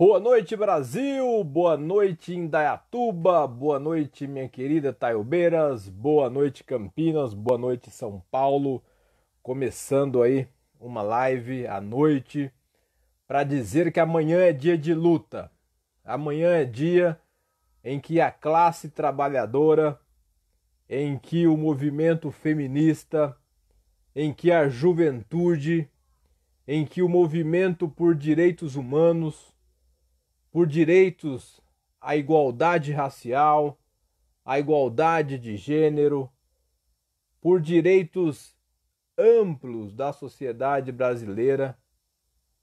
Boa noite, Brasil! Boa noite, Indaiatuba! Boa noite, minha querida Taiobeiras! Boa noite, Campinas! Boa noite, São Paulo! Começando aí uma live à noite para dizer que amanhã é dia de luta. Amanhã é dia em que a classe trabalhadora, em que o movimento feminista, em que a juventude, em que o movimento por direitos humanos, por direitos à igualdade racial, à igualdade de gênero, por direitos amplos da sociedade brasileira,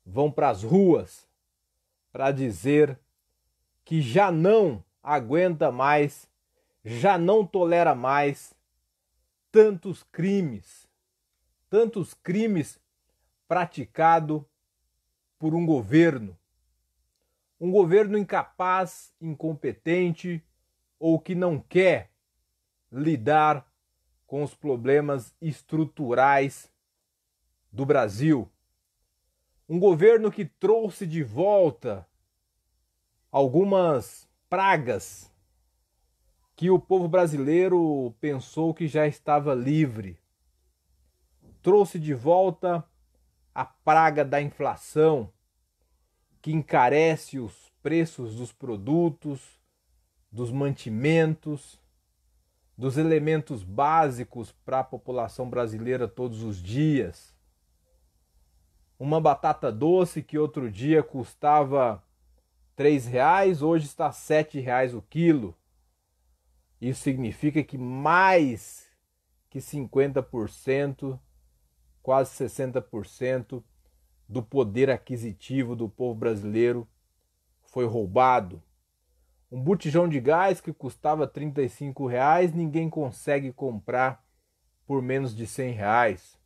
vão para as ruas para dizer que já não aguenta mais, já não tolera mais tantos crimes, tantos crimes praticados por um governo um governo incapaz, incompetente ou que não quer lidar com os problemas estruturais do Brasil. Um governo que trouxe de volta algumas pragas que o povo brasileiro pensou que já estava livre. Trouxe de volta a praga da inflação, que encarece os preços dos produtos, dos mantimentos, dos elementos básicos para a população brasileira todos os dias. Uma batata doce que outro dia custava R$ reais, hoje está R$ reais o quilo. Isso significa que mais que 50%, quase 60% do poder aquisitivo do povo brasileiro foi roubado. Um botijão de gás que custava 35 reais, ninguém consegue comprar por menos de 100 reais.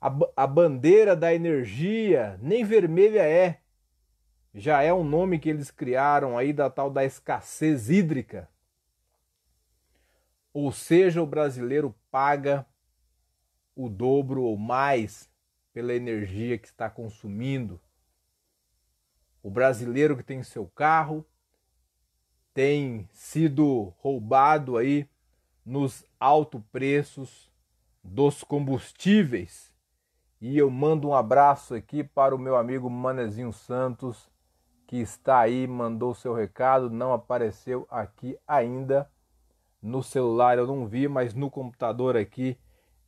A, a bandeira da energia nem vermelha é. Já é um nome que eles criaram aí da tal da escassez hídrica. Ou seja, o brasileiro paga o dobro ou mais pela energia que está consumindo. O brasileiro que tem seu carro tem sido roubado aí nos altos preços dos combustíveis. E eu mando um abraço aqui para o meu amigo Manezinho Santos, que está aí, mandou seu recado, não apareceu aqui ainda. No celular eu não vi, mas no computador aqui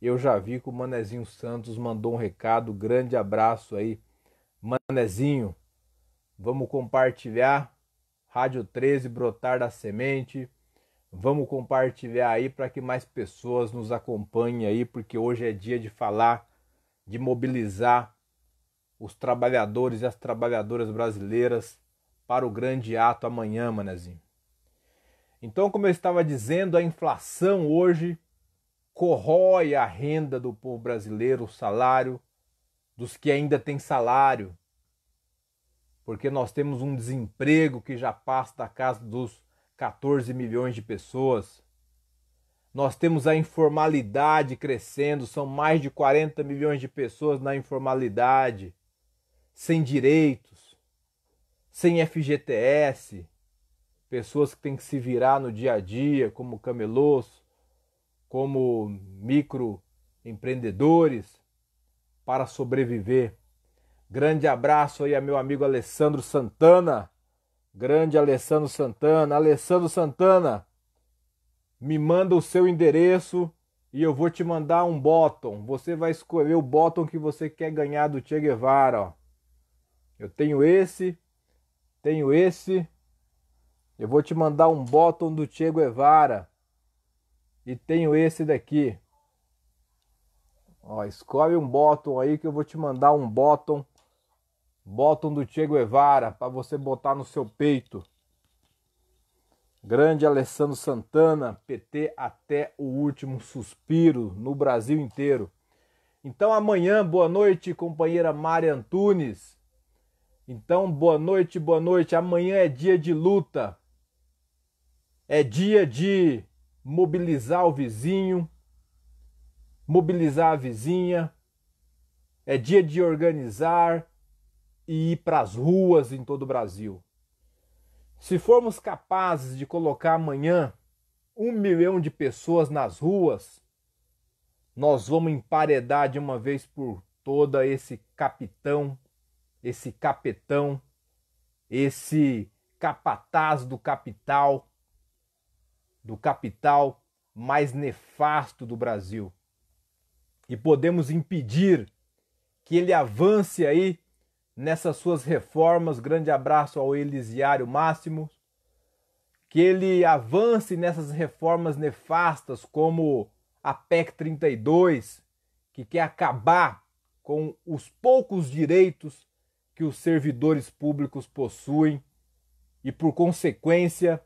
eu já vi que o Manezinho Santos mandou um recado. Grande abraço aí, Manezinho. Vamos compartilhar. Rádio 13 Brotar da Semente. Vamos compartilhar aí para que mais pessoas nos acompanhem aí, porque hoje é dia de falar, de mobilizar os trabalhadores e as trabalhadoras brasileiras para o grande ato amanhã, manezinho. Então, como eu estava dizendo, a inflação hoje corrói a renda do povo brasileiro, o salário dos que ainda têm salário. Porque nós temos um desemprego que já passa da casa dos 14 milhões de pessoas. Nós temos a informalidade crescendo, são mais de 40 milhões de pessoas na informalidade, sem direitos, sem FGTS, pessoas que têm que se virar no dia a dia como camelôs como microempreendedores para sobreviver. Grande abraço aí a meu amigo Alessandro Santana. Grande Alessandro Santana. Alessandro Santana, me manda o seu endereço e eu vou te mandar um botão. Você vai escolher o botão que você quer ganhar do Che Guevara. Ó. Eu tenho esse, tenho esse. Eu vou te mandar um botão do Che Guevara. E tenho esse daqui. Ó, escolhe um bottom aí que eu vou te mandar um bottom. Bottom do Che Guevara para você botar no seu peito. Grande Alessandro Santana, PT até o último suspiro no Brasil inteiro. Então amanhã, boa noite, companheira Mari Antunes. Então, boa noite, boa noite. Amanhã é dia de luta. É dia de mobilizar o vizinho, mobilizar a vizinha, é dia de organizar e ir para as ruas em todo o Brasil. Se formos capazes de colocar amanhã um milhão de pessoas nas ruas, nós vamos emparedar de uma vez por toda esse capitão, esse capetão, esse capataz do capital do capital mais nefasto do Brasil. E podemos impedir que ele avance aí nessas suas reformas. Grande abraço ao Elisiário Máximo. Que ele avance nessas reformas nefastas, como a PEC 32, que quer acabar com os poucos direitos que os servidores públicos possuem e, por consequência,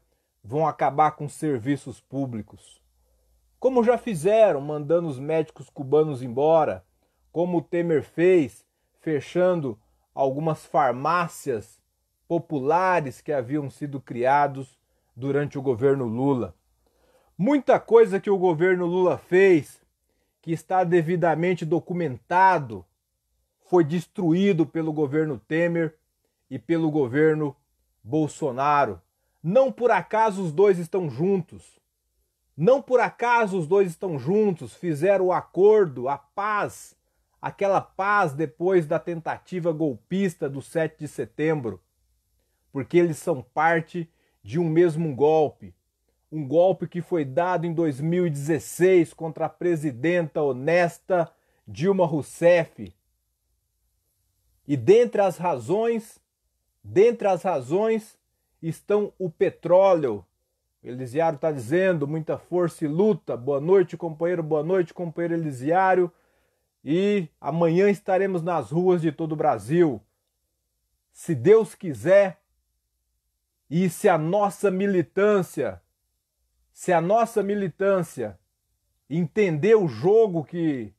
vão acabar com serviços públicos. Como já fizeram, mandando os médicos cubanos embora, como o Temer fez, fechando algumas farmácias populares que haviam sido criados durante o governo Lula. Muita coisa que o governo Lula fez, que está devidamente documentado, foi destruído pelo governo Temer e pelo governo Bolsonaro. Não por acaso os dois estão juntos. Não por acaso os dois estão juntos, fizeram o acordo, a paz, aquela paz depois da tentativa golpista do 7 de setembro, porque eles são parte de um mesmo golpe. Um golpe que foi dado em 2016 contra a presidenta honesta Dilma Rousseff. E dentre as razões, dentre as razões, estão o petróleo. Elisiário está dizendo, muita força e luta. Boa noite, companheiro. Boa noite, companheiro Elisiário. E amanhã estaremos nas ruas de todo o Brasil. Se Deus quiser, e se a nossa militância, se a nossa militância entender o jogo que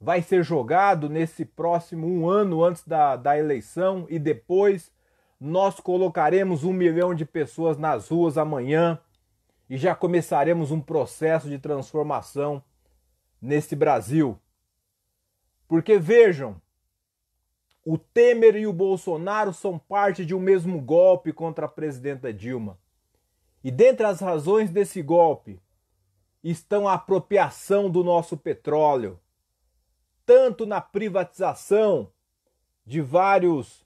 vai ser jogado nesse próximo um ano antes da, da eleição e depois, nós colocaremos um milhão de pessoas nas ruas amanhã e já começaremos um processo de transformação nesse Brasil. Porque vejam, o Temer e o Bolsonaro são parte de um mesmo golpe contra a presidenta Dilma. E dentre as razões desse golpe estão a apropriação do nosso petróleo, tanto na privatização de vários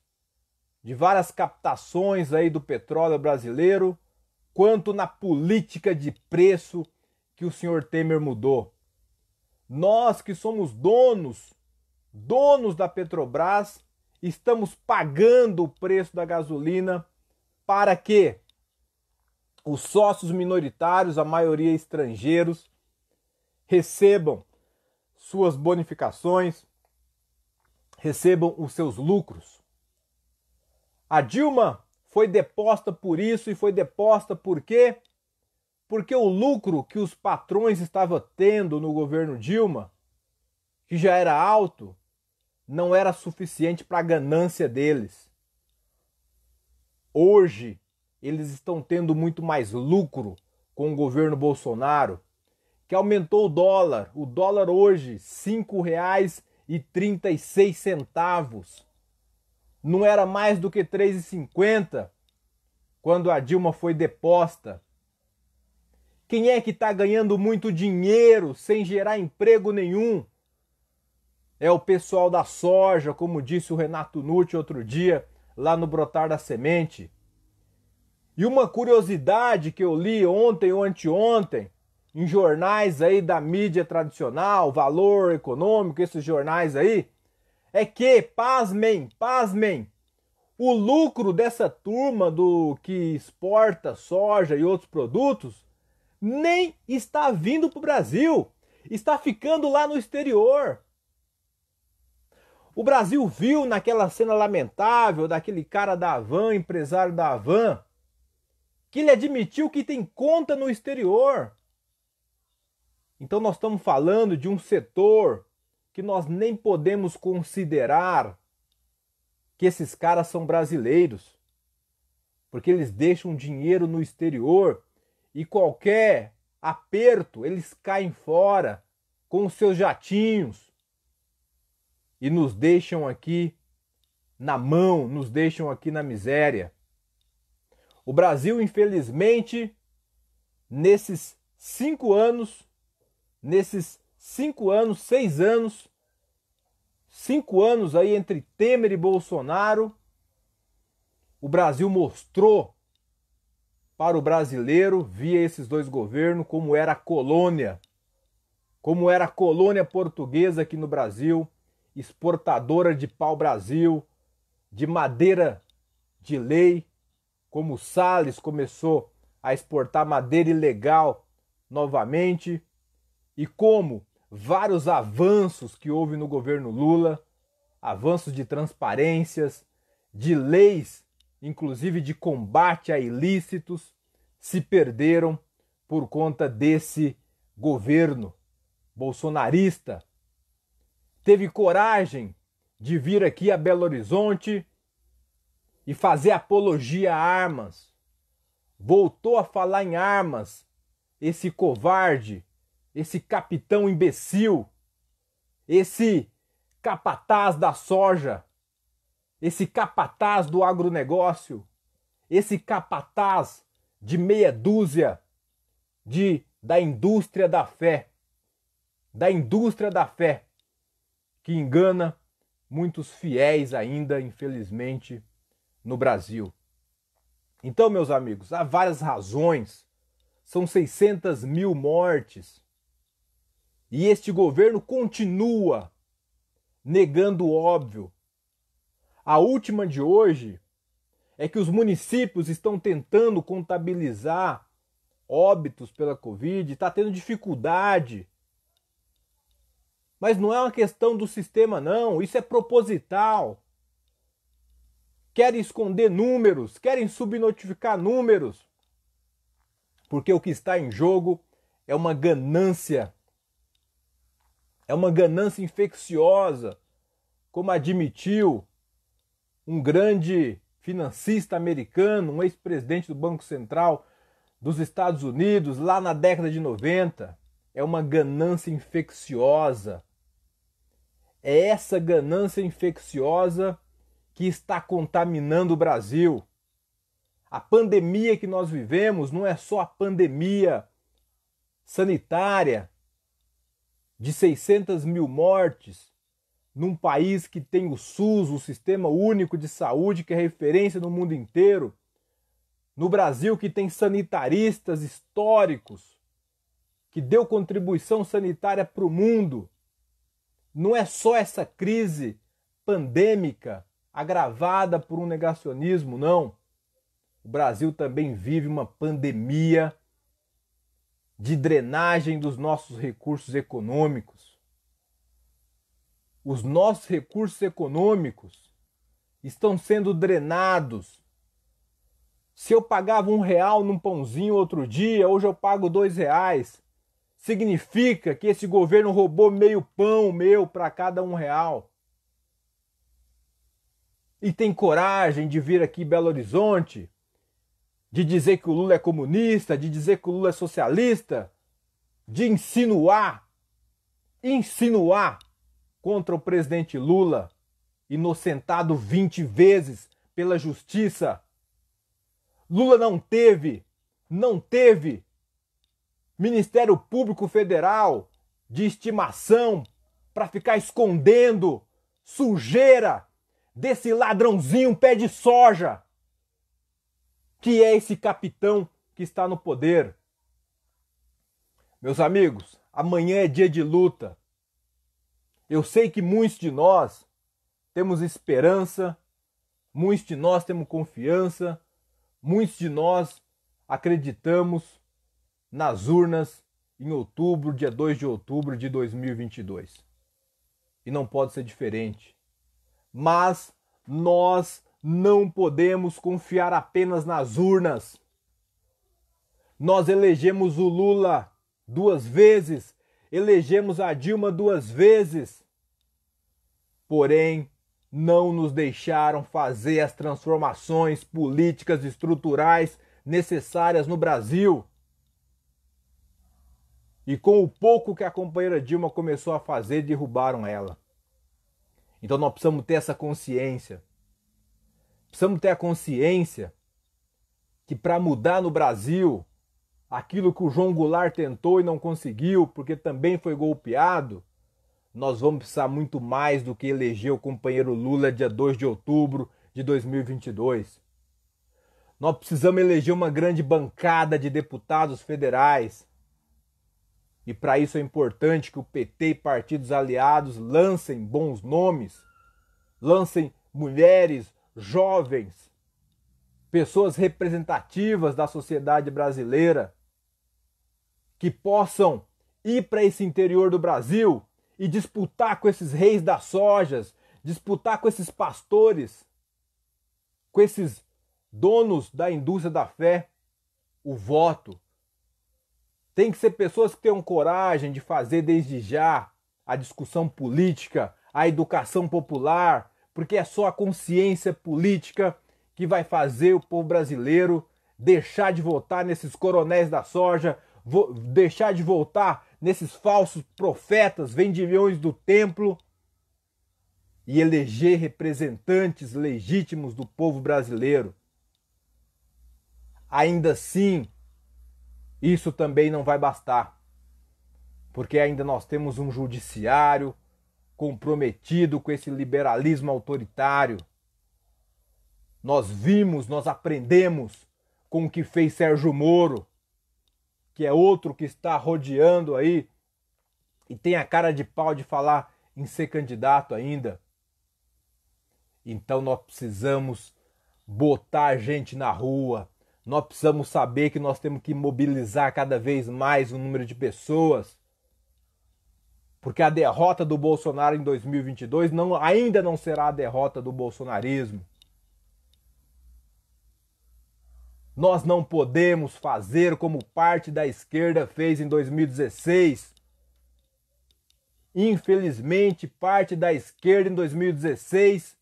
de várias captações aí do petróleo brasileiro, quanto na política de preço que o senhor Temer mudou. Nós que somos donos, donos da Petrobras, estamos pagando o preço da gasolina para que os sócios minoritários, a maioria estrangeiros, recebam suas bonificações, recebam os seus lucros. A Dilma foi deposta por isso e foi deposta por quê? Porque o lucro que os patrões estavam tendo no governo Dilma, que já era alto, não era suficiente para a ganância deles. Hoje, eles estão tendo muito mais lucro com o governo Bolsonaro, que aumentou o dólar. O dólar hoje, R$ 5,36 não era mais do que 3,50 quando a Dilma foi deposta? Quem é que está ganhando muito dinheiro sem gerar emprego nenhum? É o pessoal da soja, como disse o Renato Nutti outro dia, lá no Brotar da Semente. E uma curiosidade que eu li ontem ou anteontem, em jornais aí da mídia tradicional, Valor Econômico, esses jornais aí, é que, pasmem, pasmem, o lucro dessa turma do que exporta soja e outros produtos nem está vindo para o Brasil, está ficando lá no exterior. O Brasil viu naquela cena lamentável daquele cara da Havan, empresário da Havan, que ele admitiu que tem conta no exterior. Então nós estamos falando de um setor que nós nem podemos considerar que esses caras são brasileiros, porque eles deixam dinheiro no exterior e qualquer aperto eles caem fora com os seus jatinhos e nos deixam aqui na mão, nos deixam aqui na miséria. O Brasil, infelizmente, nesses cinco anos, nesses cinco anos, seis anos, cinco anos aí entre Temer e Bolsonaro, o Brasil mostrou para o brasileiro, via esses dois governos, como era a colônia, como era a colônia portuguesa aqui no Brasil, exportadora de pau-brasil, de madeira de lei, como o Salles começou a exportar madeira ilegal novamente, e como vários avanços que houve no governo Lula, avanços de transparências, de leis, inclusive de combate a ilícitos, se perderam por conta desse governo bolsonarista. Teve coragem de vir aqui a Belo Horizonte e fazer apologia a armas. Voltou a falar em armas, esse covarde esse capitão imbecil, esse capataz da soja, esse capataz do agronegócio, esse capataz de meia dúzia de da indústria da fé, da indústria da fé que engana muitos fiéis ainda, infelizmente, no Brasil. Então, meus amigos, há várias razões. São 600 mil mortes e este governo continua negando o óbvio. A última de hoje é que os municípios estão tentando contabilizar óbitos pela Covid, está tendo dificuldade. Mas não é uma questão do sistema, não. Isso é proposital. Querem esconder números, querem subnotificar números. Porque o que está em jogo é uma ganância é uma ganância infecciosa, como admitiu um grande financista americano, um ex-presidente do Banco Central dos Estados Unidos lá na década de 90. É uma ganância infecciosa. É essa ganância infecciosa que está contaminando o Brasil. A pandemia que nós vivemos não é só a pandemia sanitária, de 600 mil mortes num país que tem o SUS, o Sistema Único de Saúde, que é referência no mundo inteiro, no Brasil que tem sanitaristas históricos, que deu contribuição sanitária para o mundo. Não é só essa crise pandêmica agravada por um negacionismo, não. O Brasil também vive uma pandemia de drenagem dos nossos recursos econômicos. Os nossos recursos econômicos estão sendo drenados. Se eu pagava um real num pãozinho outro dia, hoje eu pago dois reais. Significa que esse governo roubou meio pão meu para cada um real. E tem coragem de vir aqui em Belo Horizonte de dizer que o Lula é comunista, de dizer que o Lula é socialista, de insinuar, insinuar contra o presidente Lula, inocentado 20 vezes pela justiça. Lula não teve, não teve Ministério Público Federal de estimação para ficar escondendo sujeira desse ladrãozinho pé de soja que é esse capitão que está no poder. Meus amigos, amanhã é dia de luta. Eu sei que muitos de nós temos esperança, muitos de nós temos confiança, muitos de nós acreditamos nas urnas em outubro, dia 2 de outubro de 2022. E não pode ser diferente. Mas nós não podemos confiar apenas nas urnas. Nós elegemos o Lula duas vezes, elegemos a Dilma duas vezes. Porém, não nos deixaram fazer as transformações políticas estruturais necessárias no Brasil. E com o pouco que a companheira Dilma começou a fazer, derrubaram ela. Então nós precisamos ter essa consciência. Precisamos ter a consciência que para mudar no Brasil aquilo que o João Goulart tentou e não conseguiu, porque também foi golpeado, nós vamos precisar muito mais do que eleger o companheiro Lula dia 2 de outubro de 2022. Nós precisamos eleger uma grande bancada de deputados federais. E para isso é importante que o PT e partidos aliados lancem bons nomes, lancem mulheres, jovens, pessoas representativas da sociedade brasileira, que possam ir para esse interior do Brasil e disputar com esses reis das sojas, disputar com esses pastores, com esses donos da indústria da fé, o voto. Tem que ser pessoas que tenham coragem de fazer desde já a discussão política, a educação popular, porque é só a consciência política que vai fazer o povo brasileiro deixar de votar nesses coronéis da soja, deixar de votar nesses falsos profetas, vendilhões do templo e eleger representantes legítimos do povo brasileiro. Ainda assim, isso também não vai bastar, porque ainda nós temos um judiciário comprometido com esse liberalismo autoritário. Nós vimos, nós aprendemos com o que fez Sérgio Moro, que é outro que está rodeando aí e tem a cara de pau de falar em ser candidato ainda. Então nós precisamos botar a gente na rua. Nós precisamos saber que nós temos que mobilizar cada vez mais o número de pessoas. Porque a derrota do Bolsonaro em 2022 não, ainda não será a derrota do bolsonarismo. Nós não podemos fazer como parte da esquerda fez em 2016. Infelizmente, parte da esquerda em 2016,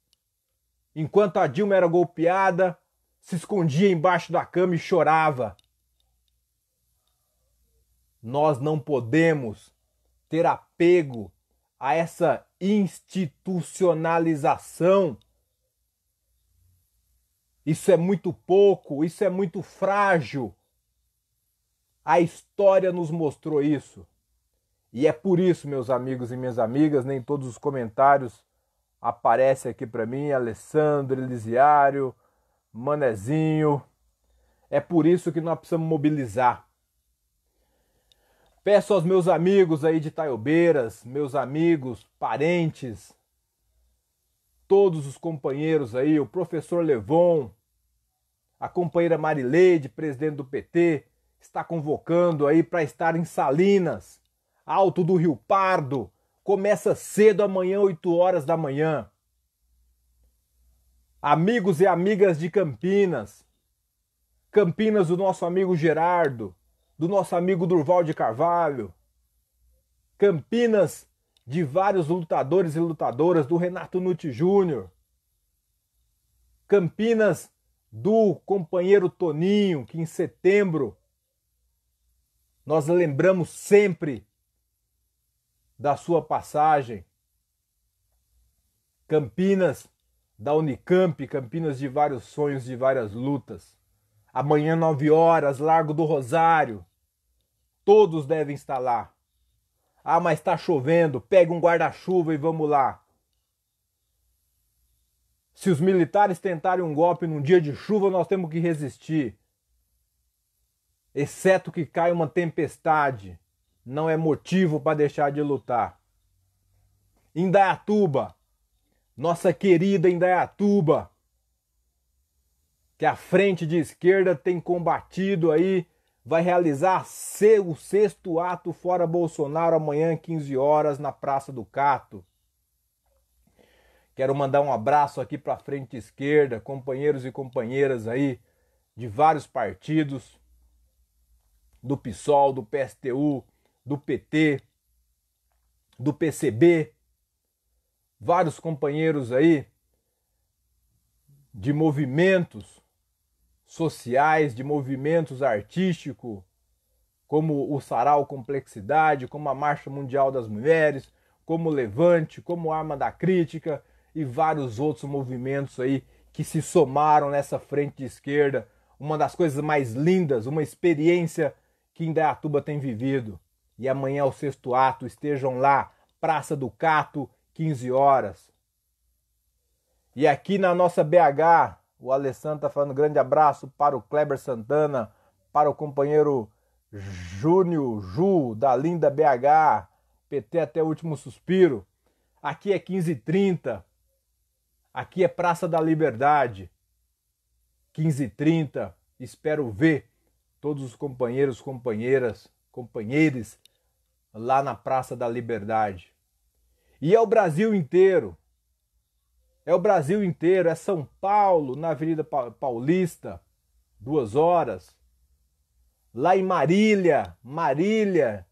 enquanto a Dilma era golpeada, se escondia embaixo da cama e chorava. Nós não podemos ter apego a essa institucionalização. Isso é muito pouco, isso é muito frágil. A história nos mostrou isso. E é por isso, meus amigos e minhas amigas, nem todos os comentários aparecem aqui para mim, Alessandro, Elisiário, Manezinho. É por isso que nós precisamos mobilizar. Peço aos meus amigos aí de Taiobeiras, meus amigos, parentes, todos os companheiros aí, o professor Levon, a companheira Marileide, presidente do PT, está convocando aí para estar em Salinas, Alto do Rio Pardo. Começa cedo amanhã, 8 horas da manhã. Amigos e amigas de Campinas, Campinas o nosso amigo Gerardo, do nosso amigo Durval de Carvalho, Campinas de vários lutadores e lutadoras, do Renato Nutti Júnior, Campinas do companheiro Toninho, que em setembro nós lembramos sempre da sua passagem. Campinas da Unicamp, Campinas de vários sonhos, de várias lutas. Amanhã, 9 horas, Largo do Rosário. Todos devem estar lá. Ah, mas está chovendo, pega um guarda-chuva e vamos lá. Se os militares tentarem um golpe num dia de chuva, nós temos que resistir. Exceto que caia uma tempestade, não é motivo para deixar de lutar. Indaiatuba, nossa querida Indaiatuba, que a frente de esquerda tem combatido aí vai realizar seu sexto ato fora Bolsonaro amanhã, 15 horas, na Praça do Cato. Quero mandar um abraço aqui para a frente esquerda, companheiros e companheiras aí de vários partidos, do PSOL, do PSTU, do PT, do PCB, vários companheiros aí de movimentos sociais, de movimentos artísticos, como o Sarau Complexidade, como a Marcha Mundial das Mulheres, como o Levante, como Arma da Crítica e vários outros movimentos aí que se somaram nessa frente de esquerda. Uma das coisas mais lindas, uma experiência que Indaiatuba tem vivido. E amanhã o sexto ato, estejam lá, Praça do Cato, 15 horas. E aqui na nossa BH, o Alessandro está falando grande abraço para o Kleber Santana, para o companheiro Júnior Ju, da linda BH, PT até o último suspiro. Aqui é 15h30, aqui é Praça da Liberdade. 15h30, espero ver todos os companheiros, companheiras, companheiros lá na Praça da Liberdade. E é o Brasil inteiro é o Brasil inteiro, é São Paulo, na Avenida Paulista, duas horas. Lá em Marília, Marília,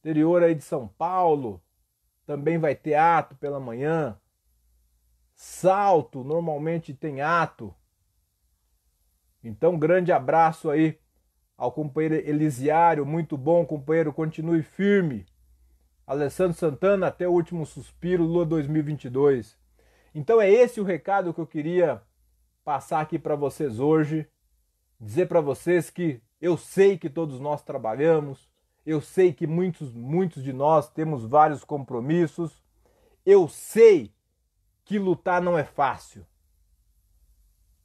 interior aí de São Paulo, também vai ter ato pela manhã. Salto, normalmente tem ato. Então, grande abraço aí ao companheiro Elisiário, muito bom, companheiro, continue firme. Alessandro Santana, até o último suspiro, Lua 2022. Então é esse o recado que eu queria passar aqui para vocês hoje, dizer para vocês que eu sei que todos nós trabalhamos, eu sei que muitos muitos de nós temos vários compromissos. Eu sei que lutar não é fácil.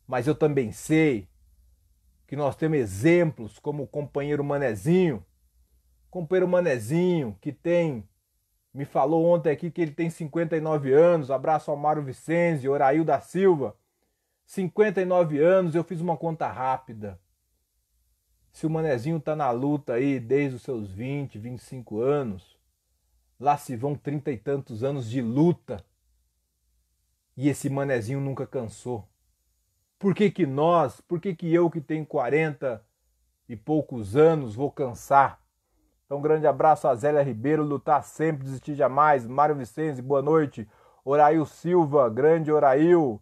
Mas eu também sei que nós temos exemplos como o companheiro Manezinho, companheiro Manezinho que tem me falou ontem aqui que ele tem 59 anos. Abraço ao Mário Vicente, Orail da Silva. 59 anos, eu fiz uma conta rápida. Se o Manezinho tá na luta aí desde os seus 20, 25 anos, lá se vão trinta e tantos anos de luta. E esse Manezinho nunca cansou. Por que que nós, por que que eu que tenho 40 e poucos anos vou cansar? Então, um grande abraço a Zélia Ribeiro, lutar tá sempre, desistir jamais. Mário Vicente, boa noite. Orail Silva, grande Orail.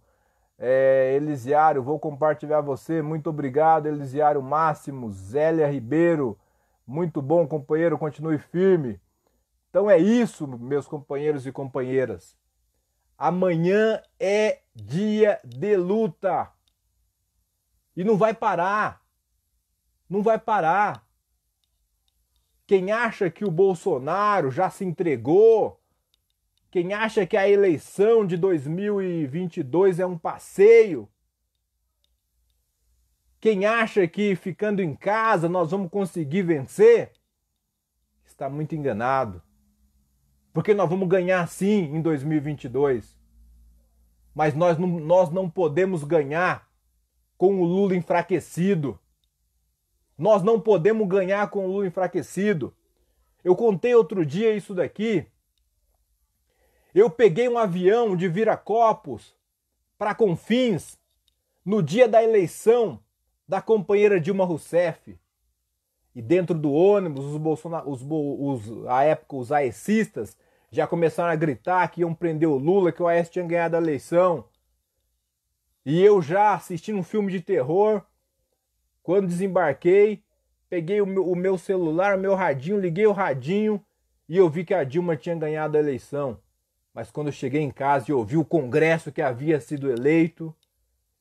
É, Elisiário, vou compartilhar você. Muito obrigado, Elisiário Máximo, Zélia Ribeiro. Muito bom, companheiro, continue firme. Então é isso, meus companheiros e companheiras. Amanhã é dia de luta. E não vai parar. Não vai parar. Quem acha que o Bolsonaro já se entregou? Quem acha que a eleição de 2022 é um passeio? Quem acha que ficando em casa nós vamos conseguir vencer? Está muito enganado. Porque nós vamos ganhar sim em 2022. Mas nós não, nós não podemos ganhar com o Lula enfraquecido. Nós não podemos ganhar com o Lula enfraquecido. Eu contei outro dia isso daqui. Eu peguei um avião de Viracopos para Confins no dia da eleição da companheira Dilma Rousseff. E dentro do ônibus, os, Bolsonaro, os, os a época, os aecistas já começaram a gritar que iam prender o Lula, que o AS tinha ganhado a eleição. E eu já assistindo um filme de terror, quando desembarquei, peguei o meu, o meu celular, o meu radinho, liguei o radinho e eu vi que a Dilma tinha ganhado a eleição. Mas quando eu cheguei em casa e ouvi o Congresso que havia sido eleito,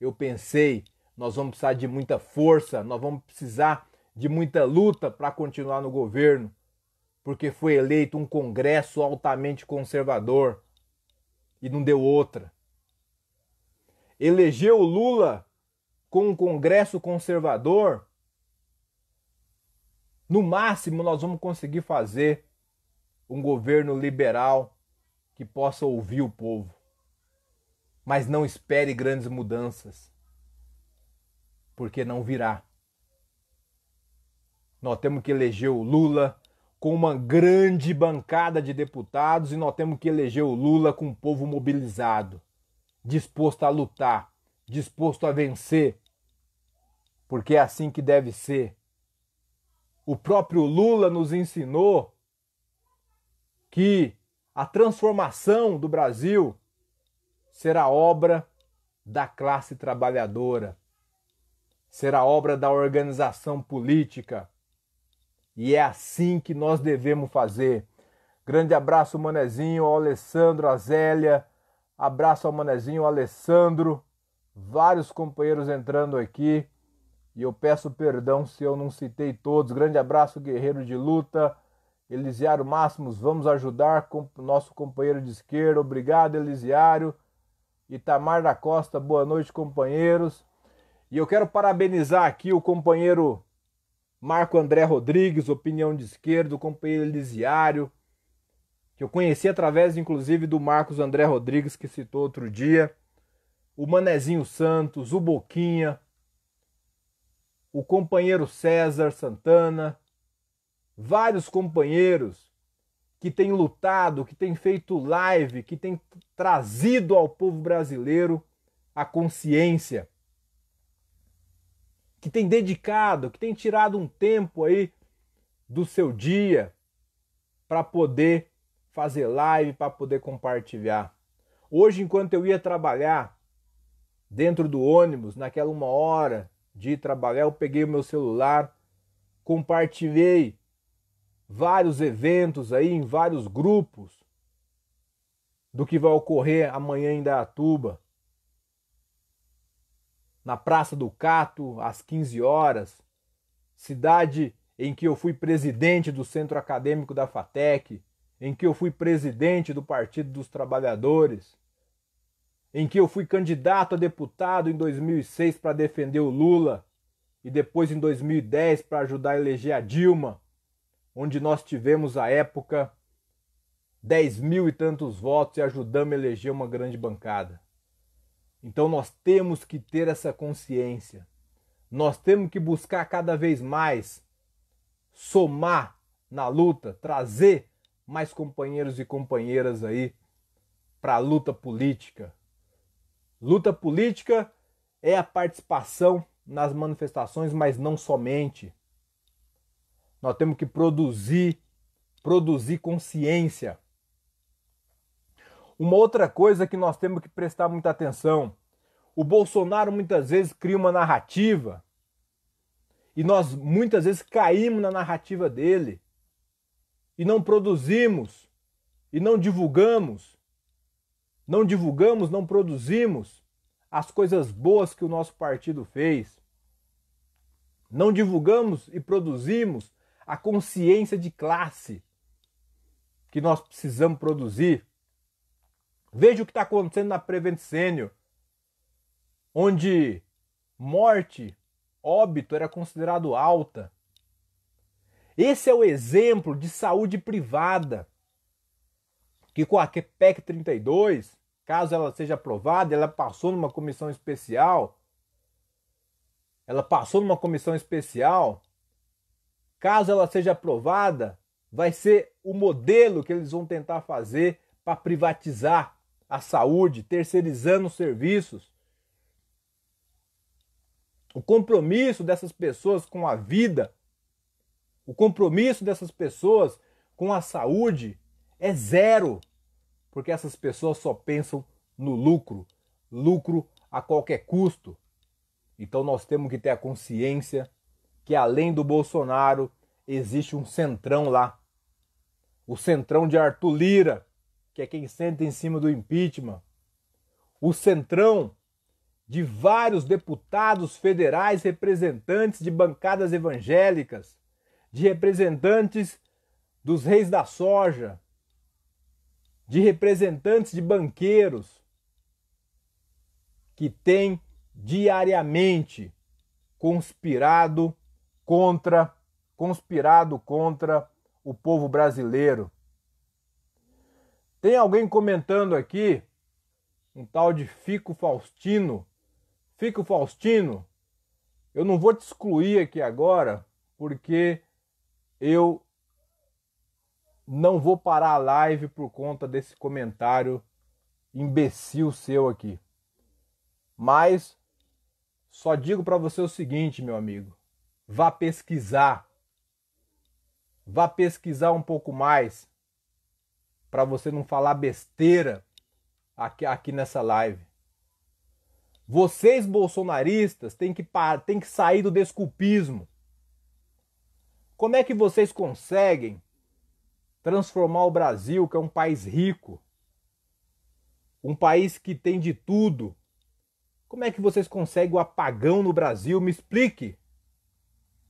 eu pensei: nós vamos precisar de muita força, nós vamos precisar de muita luta para continuar no governo, porque foi eleito um Congresso altamente conservador e não deu outra. Elegeu o Lula com um Congresso conservador, no máximo nós vamos conseguir fazer um governo liberal que possa ouvir o povo. Mas não espere grandes mudanças, porque não virá. Nós temos que eleger o Lula com uma grande bancada de deputados e nós temos que eleger o Lula com o povo mobilizado, disposto a lutar, disposto a vencer, porque é assim que deve ser. O próprio Lula nos ensinou que a transformação do Brasil será obra da classe trabalhadora, será obra da organização política. E é assim que nós devemos fazer. Grande abraço, Manezinho, ao Alessandro, a Zélia. Abraço ao Manezinho, ao Alessandro. Vários companheiros entrando aqui. E eu peço perdão se eu não citei todos. Grande abraço, guerreiro de luta. Elisiário Máximos, vamos ajudar com nosso companheiro de esquerda. Obrigado, Elisiário. Itamar da Costa, boa noite, companheiros. E eu quero parabenizar aqui o companheiro Marco André Rodrigues, opinião de esquerda, o companheiro Elisiário, que eu conheci através, inclusive, do Marcos André Rodrigues, que citou outro dia. O Manezinho Santos, o Boquinha, o companheiro César Santana, vários companheiros que têm lutado, que têm feito live, que têm trazido ao povo brasileiro a consciência, que têm dedicado, que têm tirado um tempo aí do seu dia para poder fazer live, para poder compartilhar. Hoje, enquanto eu ia trabalhar dentro do ônibus, naquela uma hora, de trabalhar, eu peguei o meu celular, compartilhei vários eventos aí em vários grupos do que vai ocorrer amanhã em Dayatuba. Na Praça do Cato, às 15 horas, cidade em que eu fui presidente do Centro Acadêmico da FATEC, em que eu fui presidente do Partido dos Trabalhadores em que eu fui candidato a deputado em 2006 para defender o Lula e depois em 2010 para ajudar a eleger a Dilma, onde nós tivemos à época 10 mil e tantos votos e ajudamos a eleger uma grande bancada. Então nós temos que ter essa consciência. Nós temos que buscar cada vez mais somar na luta, trazer mais companheiros e companheiras aí para a luta política, Luta política é a participação nas manifestações, mas não somente. Nós temos que produzir, produzir consciência. Uma outra coisa que nós temos que prestar muita atenção: o Bolsonaro muitas vezes cria uma narrativa e nós muitas vezes caímos na narrativa dele e não produzimos e não divulgamos não divulgamos, não produzimos as coisas boas que o nosso partido fez. Não divulgamos e produzimos a consciência de classe que nós precisamos produzir. Veja o que está acontecendo na Prevent Senior, onde morte, óbito era considerado alta. Esse é o exemplo de saúde privada que com a PEC 32 Caso ela seja aprovada, ela passou numa comissão especial. Ela passou numa comissão especial. Caso ela seja aprovada, vai ser o modelo que eles vão tentar fazer para privatizar a saúde, terceirizando os serviços. O compromisso dessas pessoas com a vida, o compromisso dessas pessoas com a saúde é zero porque essas pessoas só pensam no lucro, lucro a qualquer custo. Então nós temos que ter a consciência que além do Bolsonaro existe um centrão lá. O centrão de Arthur Lira, que é quem senta em cima do impeachment. O centrão de vários deputados federais, representantes de bancadas evangélicas, de representantes dos reis da soja, de representantes de banqueiros que têm diariamente conspirado contra conspirado contra o povo brasileiro. Tem alguém comentando aqui um tal de Fico Faustino. Fico Faustino, eu não vou te excluir aqui agora, porque eu não vou parar a live por conta desse comentário imbecil seu aqui. Mas só digo para você o seguinte, meu amigo, vá pesquisar. Vá pesquisar um pouco mais para você não falar besteira aqui, aqui nessa live. Vocês bolsonaristas têm que têm que sair do desculpismo. Como é que vocês conseguem transformar o Brasil, que é um país rico, um país que tem de tudo. Como é que vocês conseguem o apagão no Brasil? Me explique.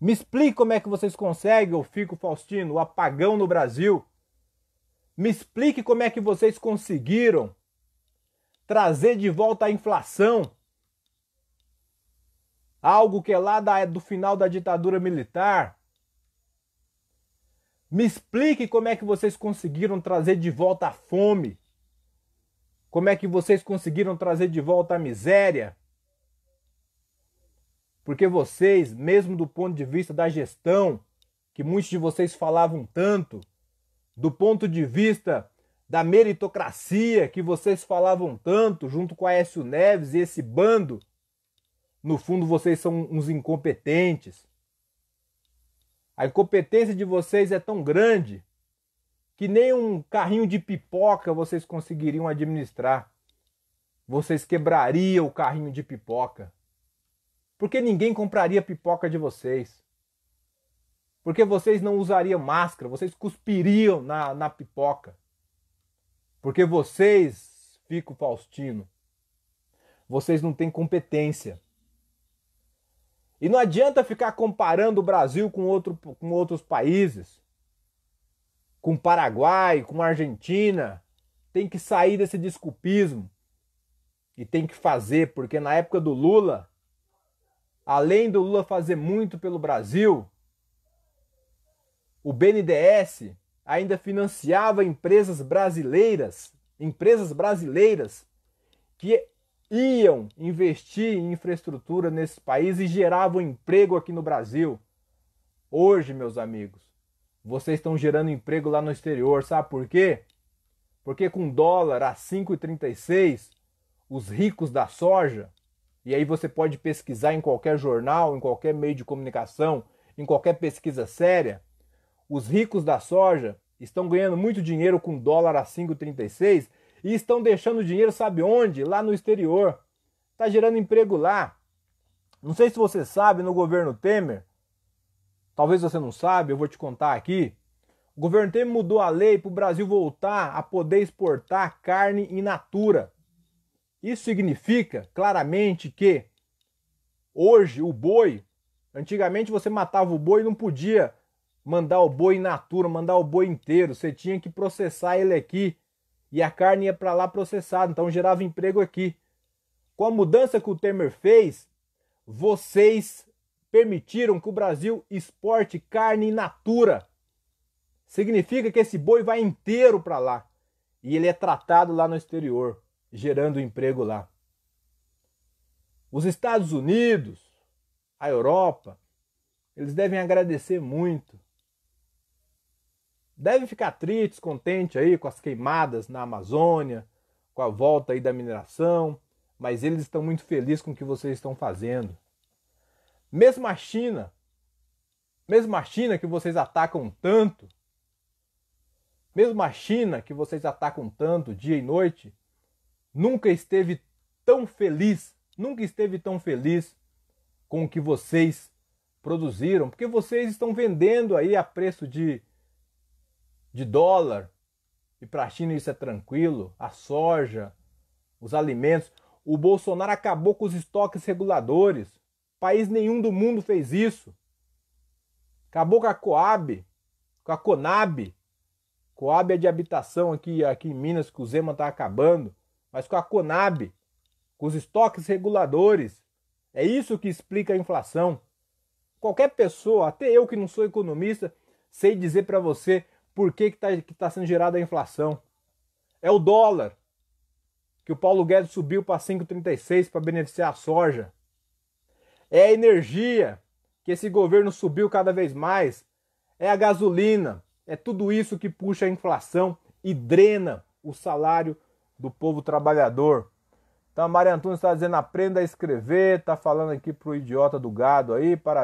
Me explique como é que vocês conseguem, eu fico Faustino, o apagão no Brasil. Me explique como é que vocês conseguiram trazer de volta a inflação. Algo que é lá da, do final da ditadura militar. Me explique como é que vocês conseguiram trazer de volta a fome. Como é que vocês conseguiram trazer de volta a miséria? Porque vocês, mesmo do ponto de vista da gestão, que muitos de vocês falavam tanto, do ponto de vista da meritocracia que vocês falavam tanto, junto com Aécio Neves e esse bando, no fundo vocês são uns incompetentes. A incompetência de vocês é tão grande que nem um carrinho de pipoca vocês conseguiriam administrar. Vocês quebrariam o carrinho de pipoca. Porque ninguém compraria pipoca de vocês. Porque vocês não usariam máscara, vocês cuspiriam na, na pipoca. Porque vocês, Fico Faustino, vocês não têm competência. E não adianta ficar comparando o Brasil com, outro, com outros países, com Paraguai, com Argentina. Tem que sair desse desculpismo e tem que fazer, porque na época do Lula, além do Lula fazer muito pelo Brasil, o BNDES ainda financiava empresas brasileiras, empresas brasileiras que iam investir em infraestrutura nesses países e geravam emprego aqui no Brasil. Hoje, meus amigos, vocês estão gerando emprego lá no exterior, sabe por quê? Porque com dólar a 5,36, os ricos da soja, e aí você pode pesquisar em qualquer jornal, em qualquer meio de comunicação, em qualquer pesquisa séria, os ricos da soja estão ganhando muito dinheiro com dólar a 5,36 e estão deixando o dinheiro sabe onde? Lá no exterior. está gerando emprego lá. Não sei se você sabe, no governo Temer, talvez você não sabe, eu vou te contar aqui. O governo Temer mudou a lei para o Brasil voltar a poder exportar carne in natura. Isso significa claramente que hoje o boi, antigamente você matava o boi e não podia mandar o boi in natura, mandar o boi inteiro, você tinha que processar ele aqui e a carne ia para lá processada, então gerava emprego aqui. Com a mudança que o Temer fez, vocês permitiram que o Brasil exporte carne in natura. Significa que esse boi vai inteiro para lá e ele é tratado lá no exterior, gerando emprego lá. Os Estados Unidos, a Europa, eles devem agradecer muito deve ficar triste, contente aí com as queimadas na Amazônia, com a volta aí da mineração, mas eles estão muito felizes com o que vocês estão fazendo. Mesmo a China, mesmo a China que vocês atacam tanto, mesmo a China que vocês atacam tanto dia e noite, nunca esteve tão feliz, nunca esteve tão feliz com o que vocês produziram, porque vocês estão vendendo aí a preço de de dólar, e para a China isso é tranquilo, a soja, os alimentos. O Bolsonaro acabou com os estoques reguladores. País nenhum do mundo fez isso. Acabou com a Coab, com a Conab. Coab é de habitação aqui, aqui em Minas, que o Zema está acabando. Mas com a Conab, com os estoques reguladores. É isso que explica a inflação. Qualquer pessoa, até eu que não sou economista, sei dizer para você por que está que, tá, que tá sendo gerada a inflação. É o dólar, que o Paulo Guedes subiu para 5,36 para beneficiar a soja. É a energia, que esse governo subiu cada vez mais. É a gasolina, é tudo isso que puxa a inflação e drena o salário do povo trabalhador. Então, a Maria Antunes está dizendo: aprenda a escrever, está falando aqui pro idiota do gado aí, parabéns.